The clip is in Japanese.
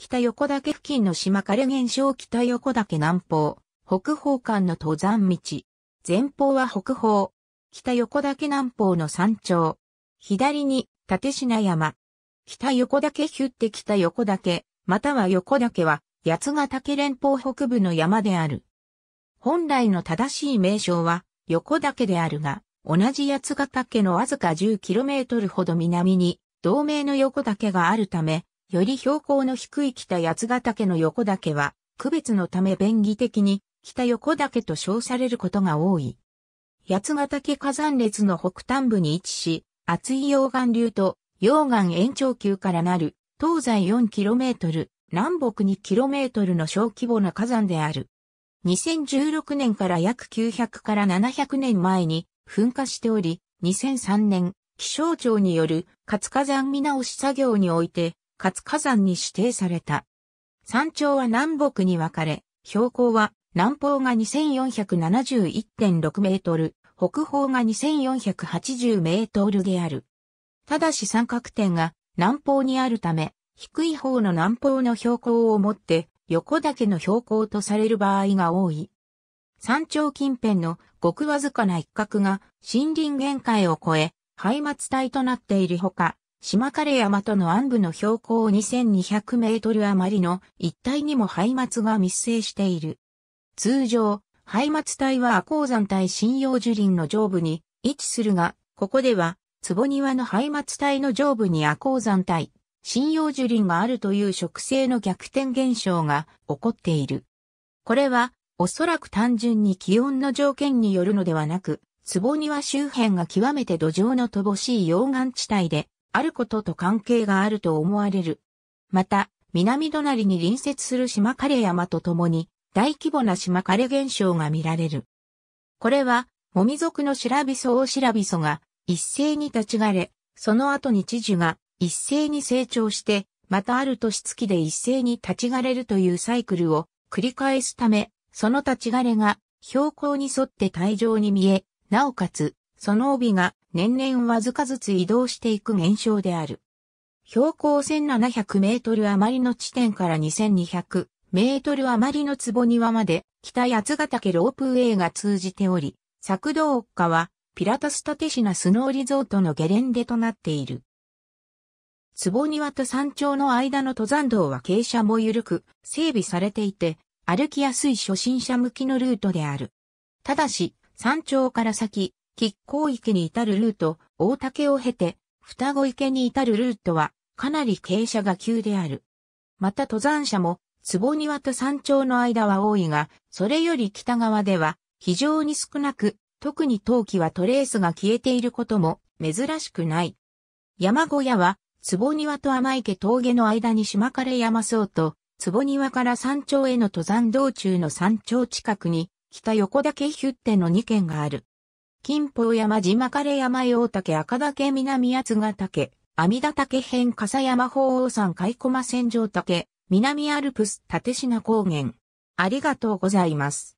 北横岳付近の島枯れ現象北横岳南方、北方間の登山道。前方は北方、北横岳南方の山頂。左に、立品山。北横岳ヒュって北横岳、または横岳は、八ヶ岳連峰北部の山である。本来の正しい名称は、横岳であるが、同じ八ヶ岳のわずか 10km ほど南に、同名の横岳があるため、より標高の低い北八ヶ岳の横岳は、区別のため便宜的に、北横岳と称されることが多い。八ヶ岳火山列の北端部に位置し、厚い溶岩流と溶岩延長級からなる東西 4km、南北 2km の小規模な火山である。2016年から約900から700年前に噴火しており、2003年、気象庁による活火山見直し作業において、活火山に指定された。山頂は南北に分かれ、標高は南方が2471.6メートル、北方が2480メートルである。ただし三角点が南方にあるため、低い方の南方の標高をもって横岳の標高とされる場合が多い。山頂近辺のごくわずかな一角が森林限界を超え、廃末帯となっているほか、島枯山との暗部の標高2200メートル余りの一帯にも廃末が密生している。通常、廃末帯は赤鉱山帯針葉樹林の上部に位置するが、ここでは、坪庭の廃末帯の上部に赤鉱山帯、針葉樹林があるという植生の逆転現象が起こっている。これは、おそらく単純に気温の条件によるのではなく、坪庭周辺が極めて土壌の乏しい溶岩地帯で、あることと関係があると思われる。また、南隣に隣接する島枯山とともに、大規模な島枯現象が見られる。これは、モミ族のシラビソオシラビソが一斉に立ち枯れ、その後に知樹が一斉に成長して、またある年月で一斉に立ち枯れるというサイクルを繰り返すため、その立ち枯れが標高に沿って退場に見え、なおかつ、その帯が年々わずかずつ移動していく現象である。標高1700メートル余りの地点から2200メートル余りの坪庭まで北八ヶ岳ロープウェイが通じており、作動丘はピラタスシナスノーリゾートのゲレンデとなっている。坪庭と山頂の間の登山道は傾斜も緩く整備されていて、歩きやすい初心者向きのルートである。ただし、山頂から先、亀甲池に至るルート、大竹を経て、双子池に至るルートは、かなり傾斜が急である。また登山者も、坪庭と山頂の間は多いが、それより北側では、非常に少なく、特に冬季はトレースが消えていることも、珍しくない。山小屋は、坪庭と甘池峠の間に島枯山荘と、坪庭から山頂への登山道中の山頂近くに、北横岳ヒュッテの2軒がある。金峰山島枯山陽竹赤岳南八ヶ岳、阿弥陀岳編笠山鳳凰山海駒戦場岳、南アルプス立品高原。ありがとうございます。